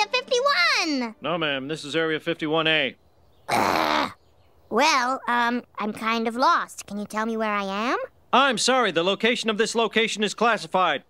Area 51! No, ma'am, this is Area 51A. well, um, I'm kind of lost. Can you tell me where I am? I'm sorry, the location of this location is classified.